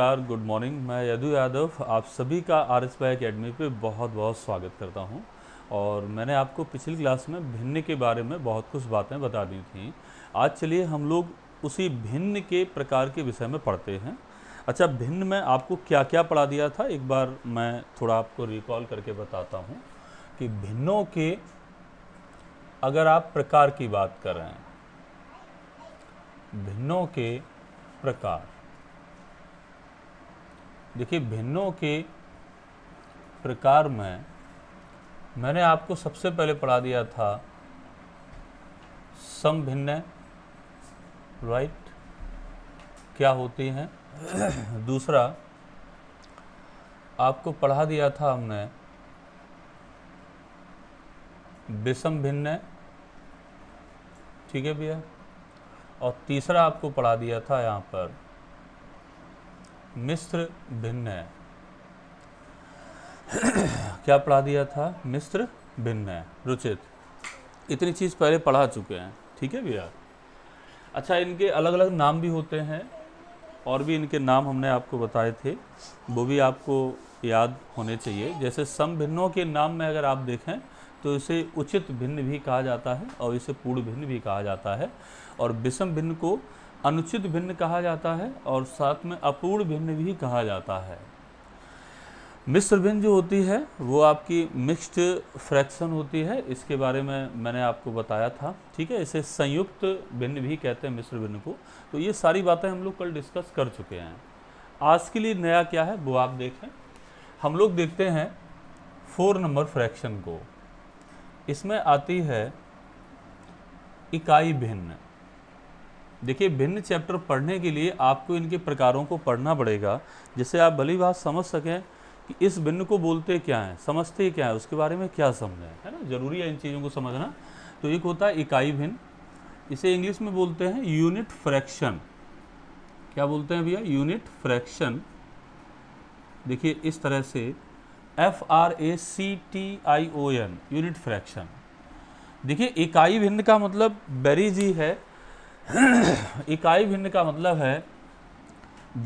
नमस्कार good morning मैं यदु यादव आप सभी का आर एस पाई अकेडमी पे बहुत बहुत स्वागत करता हूँ और मैंने आपको पिछली क्लास में भिन्न के बारे में बहुत कुछ बातें बता दी थी आज चलिए हम लोग उसी भिन्न के प्रकार के विषय में पढ़ते हैं अच्छा भिन्न में आपको क्या क्या पढ़ा दिया था एक बार मैं थोड़ा आपको रिकॉल करके बताता हूँ कि भिन्नों के अगर आप प्रकार की बात करें भिन्नों के प्रकार देखिए भिन्नों के प्रकार में मैंने आपको सबसे पहले पढ़ा दिया था सम भिन्न राइट क्या होती हैं दूसरा आपको पढ़ा दिया था हमने विषम भिन्न ठीक है भैया और तीसरा आपको पढ़ा दिया था यहाँ पर मिस्र भिन्न है क्या पढ़ा दिया था मिस्र भिन्न है रुचित इतनी चीज़ पहले पढ़ा चुके हैं ठीक है भैया अच्छा इनके अलग अलग नाम भी होते हैं और भी इनके नाम हमने आपको बताए थे वो भी आपको याद होने चाहिए जैसे सम भिन्नों के नाम में अगर आप देखें तो इसे उचित भिन्न भी कहा जाता है और इसे पूर्ण भिन्न भी कहा जाता है और विषम भिन्न को अनुचित भिन्न कहा जाता है और साथ में अपूर्ण भिन्न भी कहा जाता है मिश्र भिन्न जो होती है वो आपकी मिक्स्ड फ्रैक्शन होती है इसके बारे में मैंने आपको बताया था ठीक है इसे संयुक्त भिन्न भी कहते हैं मिश्र भिन्न को तो ये सारी बातें हम लोग कल डिस्कस कर चुके हैं आज के लिए नया क्या है वो आप देखें हम लोग देखते हैं फोर नंबर फ्रैक्शन को इसमें आती है इकाई भिन्न देखिए भिन्न चैप्टर पढ़ने के लिए आपको इनके प्रकारों को पढ़ना पड़ेगा जिससे आप भली बात समझ सकें कि इस भिन्न को बोलते क्या हैं समझते क्या है उसके बारे में क्या समझें है ना जरूरी है इन चीज़ों को समझना तो एक होता है इकाई भिन्न इसे इंग्लिश में बोलते हैं यूनिट फ्रैक्शन क्या बोलते हैं भैया यूनिट फ्रैक्शन देखिए इस तरह से F R A C T I O N unit fraction देखिए इकाई भिन्न का मतलब बेरीज ही है इकाई भिन्न का मतलब है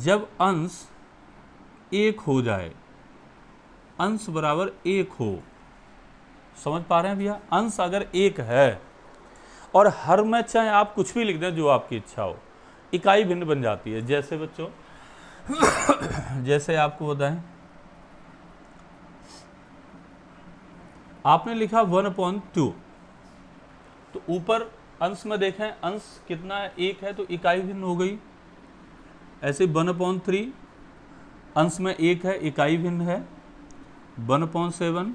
जब अंश एक हो जाए अंश बराबर एक हो समझ पा रहे हैं भैया अंश अगर एक है और हर में चाहे आप कुछ भी लिख दें जो आपकी इच्छा हो इकाई भिन्न बन जाती है जैसे बच्चों जैसे आपको बताएं आपने लिखा वन पॉइंट टू तो ऊपर अंश में देखें अंश कितना है एक है तो इकाई भिन्न हो गई ऐसे वन अपॉन थ्री अंश में एक है इकाई भिन्न है one upon seven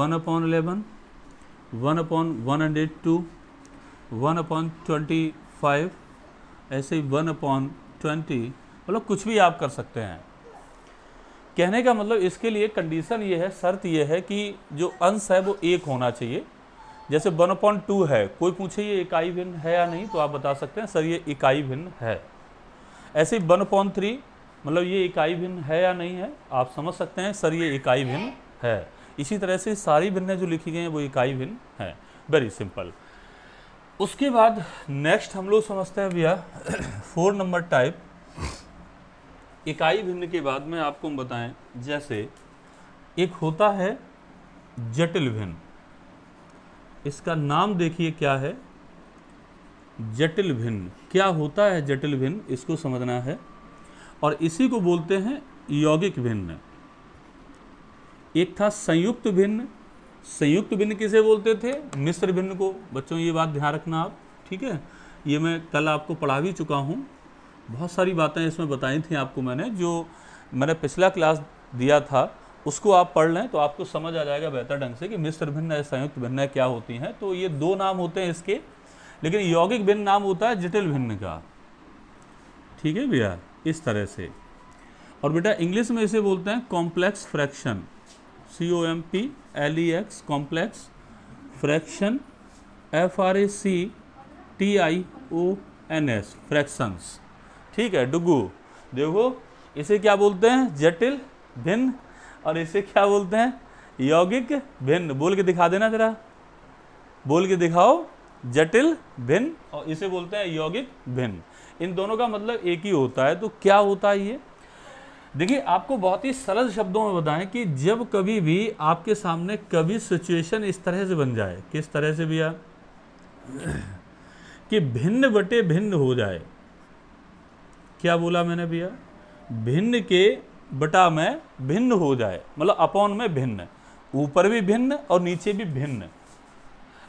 one upon eleven one upon one hundred two one upon twenty five ऐसे ही वन अपॉन ट्वेंटी मतलब कुछ भी आप कर सकते हैं कहने का मतलब इसके लिए कंडीशन ये है शर्त ये है कि जो अंश है वो एक होना चाहिए जैसे वन पॉइंट टू है कोई पूछे ये इकाई भिन्न है या नहीं तो आप बता सकते हैं सर ये इकाई भिन्न है ऐसे ही वन पॉइंट थ्री मतलब ये इकाई भिन्न है या नहीं है आप समझ सकते हैं सर ये इकाई भिन्न है इसी तरह से सारी भिन्न जो लिखी गई हैं वो इकाई भिन्न है वेरी सिंपल उसके बाद नेक्स्ट हम लोग समझते हैं भैया फोर नंबर टाइप इकाई भिन्न के बाद में आपको हम बताएं जैसे एक होता है जटिल भिन्न इसका नाम देखिए क्या है जटिल भिन्न क्या होता है जटिल भिन्न इसको समझना है और इसी को बोलते हैं यौगिक भिन्न एक था संयुक्त भिन्न संयुक्त भिन्न किसे बोलते थे मिश्र भिन्न को बच्चों ये बात ध्यान रखना आप ठीक है ये मैं कल आपको पढ़ा भी चुका हूँ बहुत सारी बातें इसमें बताई थी आपको मैंने जो मैंने पिछला क्लास दिया था उसको आप पढ़ लें तो आपको समझ आ जाएगा बेहतर ढंग से कि मिश्र भिन्न या संयुक्त भिन्न क्या होती हैं तो ये दो नाम होते हैं इसके लेकिन यौगिक भिन्न नाम होता है जटिल भिन्न का ठीक है भैया इस तरह से और बेटा इंग्लिश में इसे बोलते हैं complex fraction C O M P L E X complex fraction F R A C T I O N S fractions ठीक है डुगू देखो इसे क्या बोलते हैं जटिल भिन्न और इसे क्या बोलते हैं यौगिक भिन्न बोल के दिखा देना जरा बोल के दिखाओ जटिल भिन्न और इसे बोलते हैं यौगिक भिन्न इन दोनों का मतलब एक ही होता है तो क्या होता है ये देखिए आपको बहुत ही सरल शब्दों में बताएं कि जब कभी भी आपके सामने कभी सिचुएशन इस तरह से बन जाए किस तरह से भैया कि भिन्न बटे भिन्न हो जाए क्या बोला मैंने भैया भिन्न के बटा में भिन्न हो जाए मतलब अपॉन में भिन्न ऊपर भी भिन्न और नीचे भी भिन्न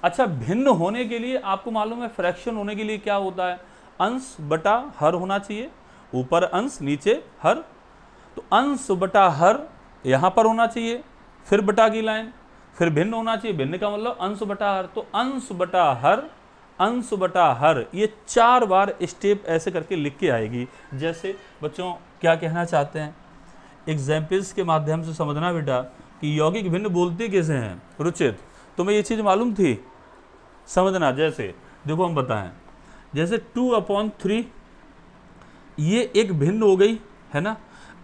अच्छा भिन्न होने के लिए आपको मालूम है फ्रैक्शन होने के लिए क्या होता है अंश बटा हर होना चाहिए ऊपर अंश नीचे हर तो अंश बटा हर यहाँ पर होना चाहिए फिर बटा की लाइन फिर भिन्न होना चाहिए भिन्न का मतलब अंश बटा हर तो अंश बटा हर अंश बटा हर ये चार बार स्टेप ऐसे करके लिख के आएगी जैसे बच्चों क्या कहना चाहते हैं एग्जाम्पल्स के माध्यम से समझना बेटा कि यौगिक भिन्न बोलते कैसे हैं रुचित तुम्हें ये चीज़ मालूम थी समझना जैसे देखो हम बताएं जैसे टू अपॉन थ्री ये एक भिन्न हो गई है ना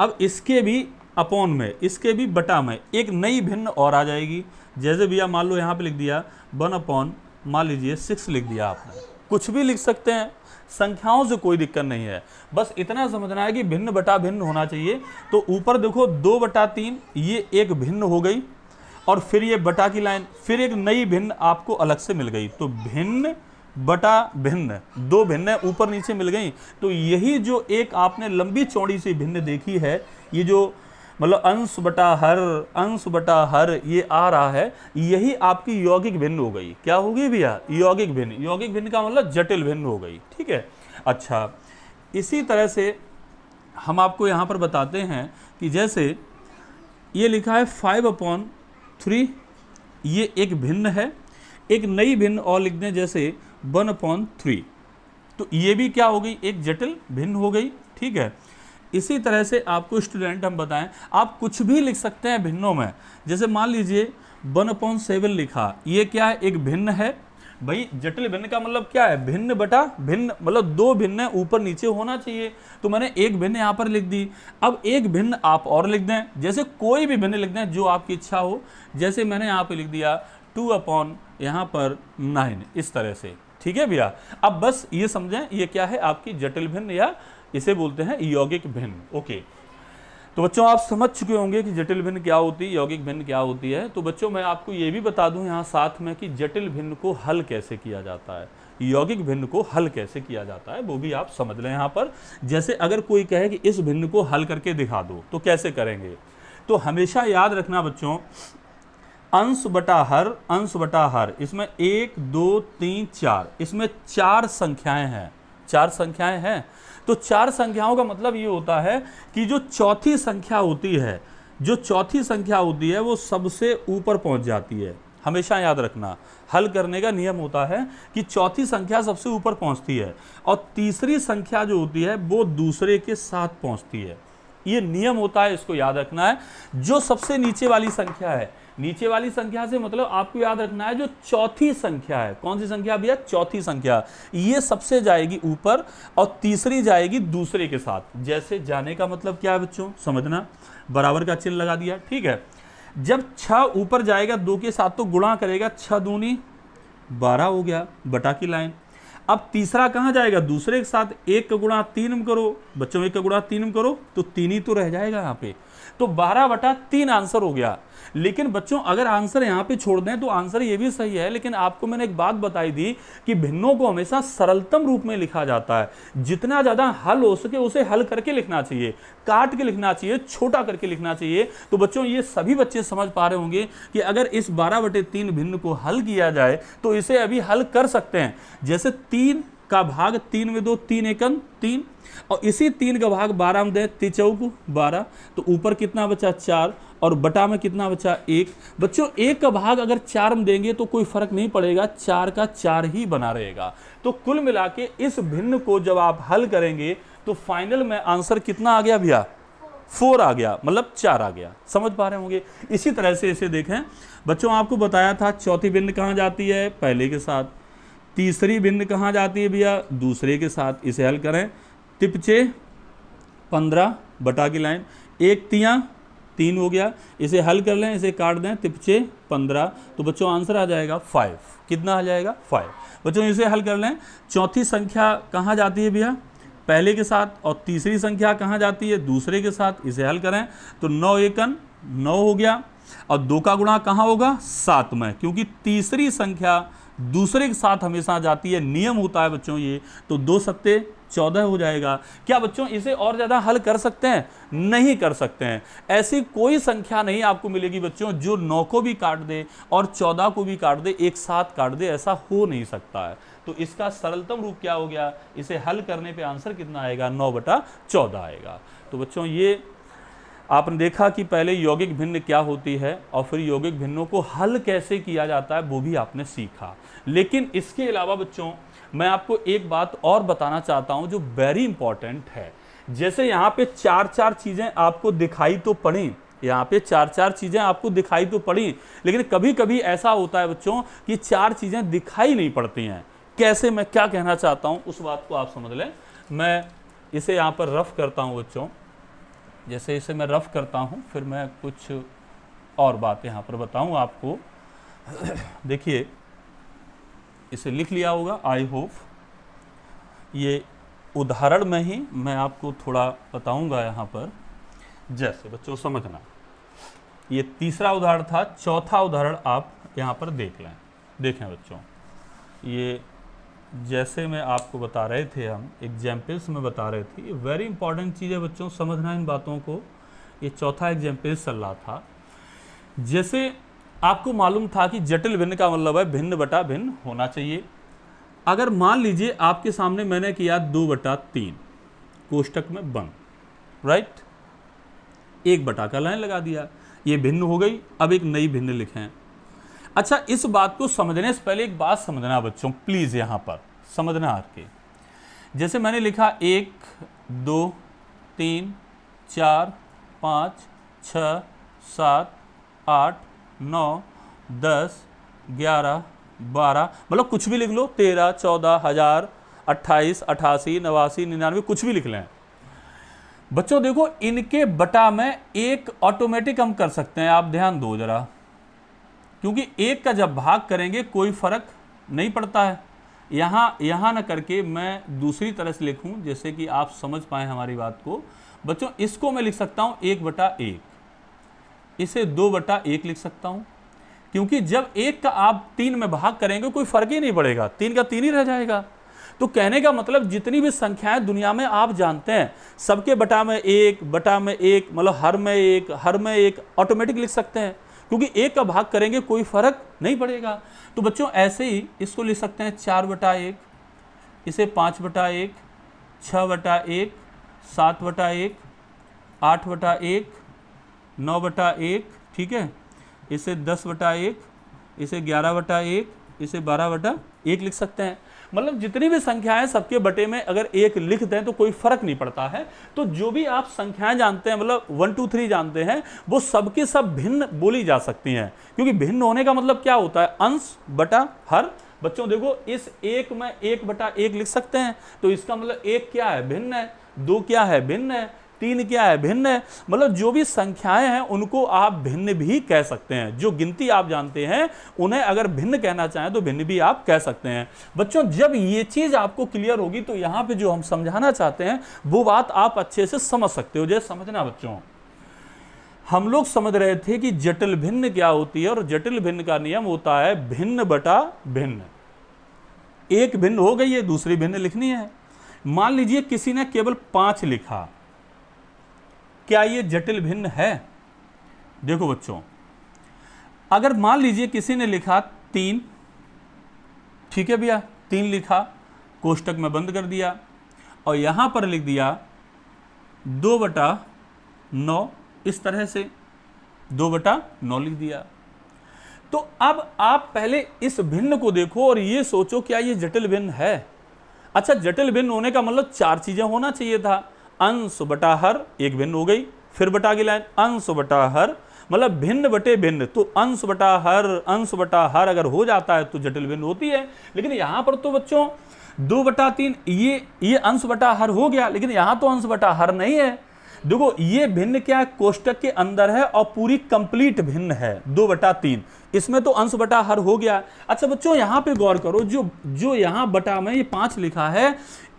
अब इसके भी अपॉन में इसके भी बटा में एक नई भिन्न और आ जाएगी जैसे भैया मान लो यहाँ पे लिख दिया वन अपॉन मान लीजिए सिक्स लिख दिया आपने कुछ भी लिख सकते हैं संख्याओं से कोई दिक्कत नहीं है बस इतना समझना है कि भिन्न बटा भिन्न होना चाहिए तो ऊपर देखो दो बटा तीन ये एक भिन्न हो गई और फिर ये बटा की लाइन फिर एक नई भिन्न आपको अलग से मिल गई तो भिन्न बटा भिन्न दो भिन्न ऊपर नीचे मिल गई तो यही जो एक आपने लंबी चौड़ी सी भिन्न देखी है ये जो मतलब अंश बटा हर अंश बटा हर ये आ रहा है यही आपकी यौगिक भिन्न हो गई क्या होगी भैया यौगिक भिन्न यौगिक भिन्न का मतलब जटिल भिन्न हो गई ठीक है अच्छा इसी तरह से हम आपको यहाँ पर बताते हैं कि जैसे ये लिखा है फाइव अपॉन थ्री ये एक भिन्न है एक नई भिन्न और लिख दें जैसे वन अपॉन थ्री तो ये भी क्या हो गई एक जटिल भिन्न हो गई ठीक है इसी तरह से आपको स्टूडेंट हम बताएं आप कुछ भी लिख सकते हैं भिन्नों में जैसे मान लीजिए वन अपॉन सेवन लिखा ये क्या है एक भिन्न है भाई जटिल भिन्न का मतलब क्या है भिन्न बटा भिन्न मतलब दो भिन्न ऊपर नीचे होना चाहिए तो मैंने एक भिन्न यहाँ पर लिख दी अब एक भिन्न आप और लिख दें जैसे कोई भी भिन्न लिख दें जो आपकी इच्छा हो जैसे मैंने यहाँ पर लिख दिया टू अपॉन यहाँ पर नाइन इस तरह से ठीक है भैया अब बस ये समझें ये क्या है आपकी जटिल भिन्न या इसे बोलते हैं यौगिक भिन्न ओके तो बच्चों आप समझ चुके होंगे कि जटिल भिन्न क्या होती है यौगिक भिन्न क्या होती है तो बच्चों मैं आपको ये भी बता दूं यहाँ साथ में कि जटिल भिन्न को हल कैसे किया जाता है यौगिक भिन्न को हल कैसे किया जाता है वो भी आप समझ लें यहाँ पर जैसे अगर कोई कहे कि इस भिन्न को हल करके दिखा दो तो कैसे करेंगे तो हमेशा याद रखना बच्चों अंश बटा हर अंश बटा हर इसमें एक दो तीन चार इसमें चार संख्याएं हैं चार संख्याएं हैं तो चार संख्याओं का मतलब ये होता है कि जो चौथी संख्या होती है जो चौथी संख्या होती है वो सबसे ऊपर पहुंच जाती है हमेशा याद रखना हल करने का नियम होता है कि चौथी संख्या सबसे ऊपर पहुंचती है और तीसरी संख्या जो होती है वो दूसरे के साथ पहुंचती है ये नियम होता है इसको याद रखना है जो सबसे नीचे वाली संख्या है नीचे वाली संख्या से मतलब आपको याद रखना है जो चौथी संख्या है कौन सी संख्या भैया चौथी संख्या ये सबसे जाएगी ऊपर और तीसरी जाएगी दूसरे के साथ जैसे जाने का मतलब क्या है बच्चों समझना बराबर का चिन्ह लगा दिया ठीक है जब छः ऊपर जाएगा दो के साथ तो गुणा करेगा छः दूनी बारह हो गया बटा की लाइन अब तीसरा कहाँ जाएगा दूसरे के साथ एक का गुणा तीन करो बच्चों एक का गुणा तीन करो तो तीन ही तो रह जाएगा यहाँ पे तो बारह बटा तीन आंसर हो गया लेकिन बच्चों अगर आंसर यहाँ पे छोड़ दें तो आंसर ये भी सही है लेकिन आपको मैंने एक बात बताई थी कि भिन्नों को हमेशा सरलतम रूप में लिखा जाता है जितना ज़्यादा हल हो सके उसे हल करके लिखना चाहिए काट के लिखना चाहिए छोटा करके लिखना चाहिए तो बच्चों ये सभी बच्चे समझ पा रहे होंगे कि अगर इस बारह बटे भिन्न को हल किया जाए तो इसे अभी हल कर सकते हैं जैसे तीन का भाग तीन में दो तीन एकम तीन और इसी तीन का भाग बारह में दे तिचौक बारह तो ऊपर कितना बचा चार और बटा में कितना बचा एक बच्चों एक का भाग अगर चार में देंगे तो कोई फर्क नहीं पड़ेगा चार का चार ही बना रहेगा तो कुल मिला के इस भिन्न को जब आप हल करेंगे तो फाइनल में आंसर कितना आ गया भैया फोर आ गया मतलब चार आ गया समझ पा रहे होंगे इसी तरह से इसे देखें बच्चों आपको बताया था चौथी भिन्न कहाँ जाती है पहले के साथ तीसरी भिन्न कहाँ जाती है भैया दूसरे के साथ इसे हल करें तिपचे पंद्रह बटा की लाइन एक तिया तीन हो गया इसे हल कर लें इसे काट दें तिपचे पंद्रह तो बच्चों आंसर आ जाएगा फाइव कितना आ जाएगा फाइव बच्चों इसे हल कर लें चौथी संख्या कहाँ जाती है भैया पहले के साथ और तीसरी संख्या कहाँ जाती है दूसरे के साथ इसे हल करें तो नौ एकन नौ हो गया और दो का गुणा कहाँ होगा सात में क्योंकि तीसरी संख्या दूसरे के साथ हमेशा जाती है नियम होता है बच्चों ये तो दो सत्ते चौदह हो जाएगा क्या बच्चों इसे और ज़्यादा हल कर सकते हैं नहीं कर सकते हैं ऐसी कोई संख्या नहीं आपको मिलेगी बच्चों जो नौ को भी काट दे और चौदह को भी काट दे एक साथ काट दे ऐसा हो नहीं सकता है तो इसका सरलतम रूप क्या हो गया इसे हल करने पे आंसर कितना आएगा नौ बटा चौदह आएगा तो बच्चों ये आपने देखा कि पहले यौगिक भिन्न क्या होती है और फिर यौगिक भिन्नों को हल कैसे किया जाता है वो भी आपने सीखा लेकिन इसके अलावा बच्चों मैं आपको एक बात और बताना चाहता हूँ जो वेरी इंपॉर्टेंट है जैसे यहाँ पे चार चार चीज़ें आपको दिखाई तो पड़ी यहाँ पे चार चार चीज़ें आपको दिखाई तो पड़ी लेकिन कभी कभी ऐसा होता है बच्चों कि चार चीज़ें दिखाई नहीं पड़ती हैं कैसे मैं क्या कहना चाहता हूँ उस बात को आप समझ लें मैं इसे यहाँ पर रफ करता हूँ बच्चों जैसे इसे मैं रफ़ करता हूँ फिर मैं कुछ और बात यहाँ पर बताऊँ आपको देखिए इसे लिख लिया होगा आई होप ये उदाहरण में ही मैं आपको थोड़ा बताऊंगा यहाँ पर जैसे बच्चों समझना ये तीसरा उदाहरण था चौथा उदाहरण आप यहाँ पर देख लें देखें बच्चों ये जैसे मैं आपको बता रहे थे हम एग्जाम्पल्स में बता रहे थे वेरी इंपॉर्टेंट चीज़ है बच्चों समझना इन बातों को ये चौथा एग्जाम्पल चल रहा था जैसे आपको मालूम था कि जटिल भिन्न का मतलब है भिन्न बटा भिन्न होना चाहिए अगर मान लीजिए आपके सामने मैंने किया दो बटा तीन कोष्टक में बंद राइट एक बटा का लाइन लगा दिया ये भिन्न हो गई अब एक नई भिन्न लिखें अच्छा इस बात को समझने से पहले एक बात समझना बच्चों प्लीज़ यहाँ पर समझना आके जैसे मैंने लिखा एक दो तीन चार पाँच छ सात आठ नौ दस ग्यारह बारह मतलब कुछ भी लिख लो तेरह चौदह हज़ार अट्ठाईस अठासी नवासी निन्यानवे कुछ भी लिख लें बच्चों देखो इनके बटा में एक ऑटोमेटिक हम कर सकते हैं आप ध्यान दो ज़रा क्योंकि एक का जब भाग करेंगे कोई फ़र्क नहीं पड़ता है यहाँ यहाँ ना करके मैं दूसरी तरह से लिखूँ जैसे कि आप समझ पाए हमारी बात को बच्चों इसको मैं लिख सकता हूँ एक बटा एक इसे दो बटा एक लिख सकता हूँ क्योंकि जब एक का आप तीन में भाग करेंगे कोई फ़र्क ही नहीं पड़ेगा तीन का तीन ही रह जाएगा तो कहने का मतलब जितनी भी संख्याएं दुनिया में आप जानते हैं सबके बटा में एक बटा में एक मतलब हर में एक हर में एक ऑटोमेटिक लिख सकते हैं क्योंकि एक का भाग करेंगे कोई फर्क नहीं पड़ेगा तो बच्चों ऐसे ही इसको लिख सकते हैं चार बटा एक इसे पाँच बटा एक छः बटा एक सात बटा एक आठ बटा एक नौ बटा एक ठीक है इसे दस बटा एक इसे ग्यारह बटा एक इसे बारह बटा एक लिख सकते हैं मतलब जितनी भी संख्याएं सबके बटे में अगर एक लिख दें तो कोई फर्क नहीं पड़ता है तो जो भी आप संख्याएं जानते हैं मतलब वन टू थ्री जानते हैं वो सबके सब भिन्न बोली जा सकती हैं क्योंकि भिन्न होने का मतलब क्या होता है अंश बटा हर बच्चों देखो इस एक में एक बटा एक लिख सकते हैं तो इसका मतलब एक क्या है भिन्न है दो क्या है भिन्न है तीन क्या है भिन्न है मतलब जो भी संख्याएं हैं उनको आप भिन्न भी कह सकते हैं जो गिनती आप जानते हैं उन्हें अगर भिन्न कहना चाहें तो भिन्न भी आप कह सकते हैं बच्चों जब ये चीज़ आपको क्लियर होगी तो यहां पर जो हम समझाना चाहते हैं वो बात आप अच्छे से समझ सकते हो जैसे समझना बच्चों हम लोग समझ रहे थे कि जटिल भिन्न क्या होती है और जटिल भिन्न का नियम होता है भिन्न बटा भिन्न एक भिन्न हो गई है दूसरी भिन्न लिखनी है मान लीजिए किसी ने केवल पांच लिखा क्या ये जटिल भिन्न है देखो बच्चों अगर मान लीजिए किसी ने लिखा तीन ठीक है भैया तीन लिखा कोष्टक में बंद कर दिया और यहां पर लिख दिया दो बटा नौ इस तरह से दो बटा नौ लिख दिया तो अब आप पहले इस भिन्न को देखो और ये सोचो क्या ये जटिल भिन्न है अच्छा जटिल भिन्न होने का मतलब चार चीज़ें होना चाहिए था अंश बटा हर एक भिन्न हो गई फिर बटा की लाइन अंश बटा हर मतलब भिन्न बटे भिन्न तो अंश बटा हर अंश बटा हर अगर हो जाता है तो जटिल भिन्न होती है लेकिन यहां पर तो बच्चों दो बटा तीन ये ये अंश बटा हर हो गया लेकिन यहां तो अंश बटा हर नहीं है देखो ये भिन्न क्या है कोष्टक के अंदर है और पूरी कंप्लीट भिन्न है दो बटा तीन इसमें तो अंश बटा हर हो गया अच्छा बच्चों यहां पे गौर करो जो जो यहां बटा में ये पांच लिखा है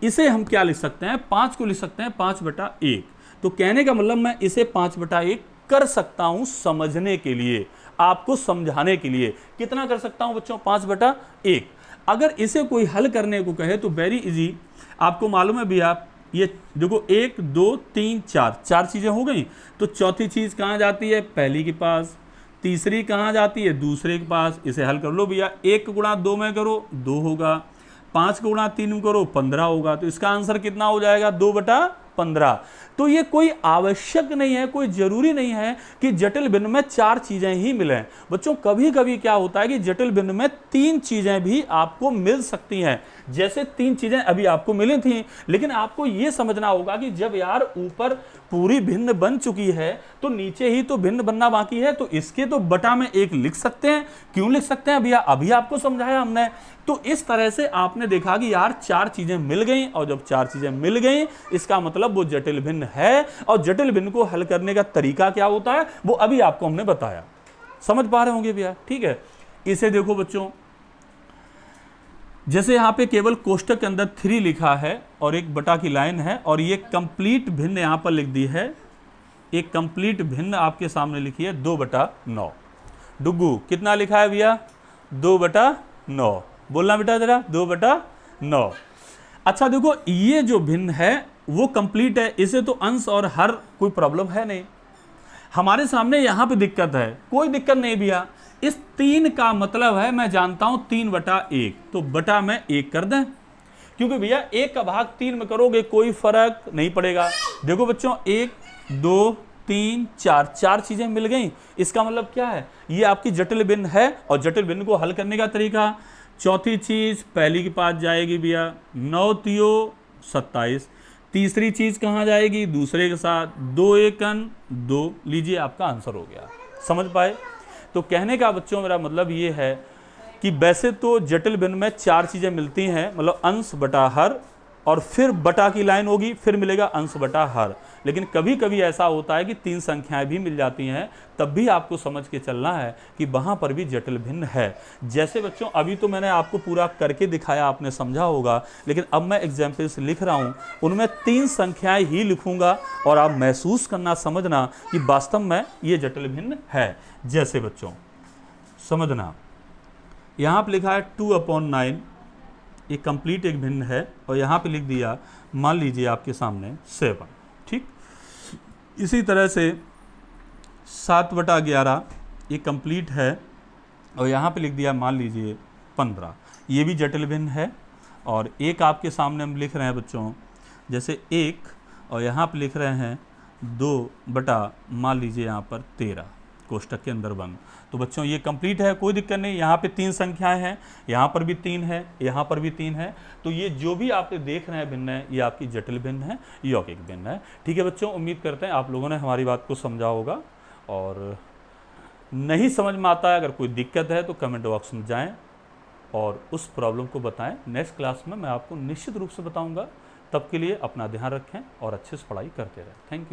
इसे हम क्या लिख सकते हैं पांच को लिख सकते हैं पांच बटा एक तो कहने का मतलब मैं इसे पांच बटा एक कर सकता हूं समझने के लिए आपको समझाने के लिए कितना कर सकता हूं बच्चों पांच बटा एक अगर इसे कोई हल करने को कहे तो वेरी इजी आपको मालूम है भैया ये देखो एक दो तीन चार चार चीज़ें हो गई तो चौथी चीज़ कहाँ जाती है पहली के पास तीसरी कहाँ जाती है दूसरे के पास इसे हल कर लो भैया एक गुणा दो में करो दो होगा पांच गुणा तीन करो पंद्रह होगा तो इसका आंसर कितना हो जाएगा दो बटा पंद्रह तो ये कोई आवश्यक नहीं है कोई ज़रूरी नहीं है कि जटिल भिन्न में चार चीज़ें ही मिलें बच्चों कभी कभी क्या होता है कि जटिल भिन्न में तीन चीज़ें भी आपको मिल सकती हैं जैसे तीन चीज़ें अभी आपको मिली थी लेकिन आपको ये समझना होगा कि जब यार ऊपर पूरी भिन्न बन चुकी है तो नीचे ही तो भिन्न बनना बाकी है तो इसके तो बटा में एक लिख सकते हैं क्यों लिख सकते हैं भैया अभी आपको समझाया हमने तो इस तरह से आपने देखा कि यार चार चीज़ें मिल गई और जब चार चीज़ें मिल गई इसका मतलब वो जटिल भिन्न भिन्न है और जटिल भिन्न को हल करने का तरीका क्या होता है वो अभी आपको हमने बताया समझ पा रहे होंगे भैया ठीक है इसे देखो बच्चों जैसे यहां पे केवल कोष्टक के अंदर थ्री लिखा है और एक बटा की लाइन है और ये कंप्लीट भिन्न यहां पर लिख दी है एक कंप्लीट भिन्न आपके सामने लिखी है दो बटा नौ डुगू कितना लिखा है भैया दो बटा नौ बोलना बेटा जरा दो बटा नौ अच्छा देखो ये जो भिन्न है वो कंप्लीट है इसे तो अंश और हर कोई प्रॉब्लम है नहीं हमारे सामने यहाँ पे दिक्कत है कोई दिक्कत नहीं भैया इस तीन का मतलब है मैं जानता हूँ तीन बटा एक तो बटा मैं एक कर दें क्योंकि भैया एक का भाग तीन में करोगे कोई फर्क नहीं पड़ेगा देखो बच्चों एक दो तीन चार चार चीज़ें मिल गई इसका मतलब क्या है ये आपकी जटिल बिन है और जटिल बिन को हल करने का तरीका चौथी चीज़ पहली के पास जाएगी भैया नौ सत्ताईस तीसरी चीज कहाँ जाएगी दूसरे के साथ दो एकन दो लीजिए आपका आंसर हो गया समझ पाए तो कहने का बच्चों मेरा मतलब ये है कि वैसे तो जटिल भिन्न में चार चीज़ें मिलती हैं मतलब अंश बटा हर और फिर बटा की लाइन होगी फिर मिलेगा अंश बटा हर लेकिन कभी कभी ऐसा होता है कि तीन संख्याएं भी मिल जाती हैं तब भी आपको समझ के चलना है कि वहाँ पर भी जटिल भिन्न है जैसे बच्चों अभी तो मैंने आपको पूरा करके दिखाया आपने समझा होगा लेकिन अब मैं एग्जाम्पल्स लिख रहा हूँ उनमें तीन संख्याएँ ही लिखूँगा और आप महसूस करना समझना कि वास्तव में ये जटिल भिन्न है जैसे बच्चों समझना यहाँ पर लिखा है टू अपॉन नाइन ये कंप्लीट एक भिन्न है और यहाँ पे लिख दिया मान लीजिए आपके सामने सेवन ठीक इसी तरह से सात बटा ग्यारह ये कंप्लीट है और यहाँ पे लिख दिया मान लीजिए पंद्रह ये भी जटिल भिन्न है और एक आपके सामने हम लिख रहे हैं बच्चों जैसे एक और यहाँ पे लिख रहे हैं दो बटा मान लीजिए यहाँ पर तेरह कोष्टक के अंदर बंद तो बच्चों ये कंप्लीट है कोई दिक्कत नहीं यहाँ पे तीन संख्याएं हैं यहाँ पर भी तीन है यहाँ पर भी तीन है तो ये जो भी आप देख रहे हैं भिन्न है ये आपकी जटिल भिन्न है यौगिक भिन्न है ठीक है बच्चों उम्मीद करते हैं आप लोगों ने हमारी बात को समझा होगा और नहीं समझ में आता है अगर कोई दिक्कत है तो कमेंट बॉक्स में जाएँ और उस प्रॉब्लम को बताएं नेक्स्ट क्लास में मैं आपको निश्चित रूप से बताऊंगा तब के लिए अपना ध्यान रखें और अच्छे से पढ़ाई करते रहें थैंक यू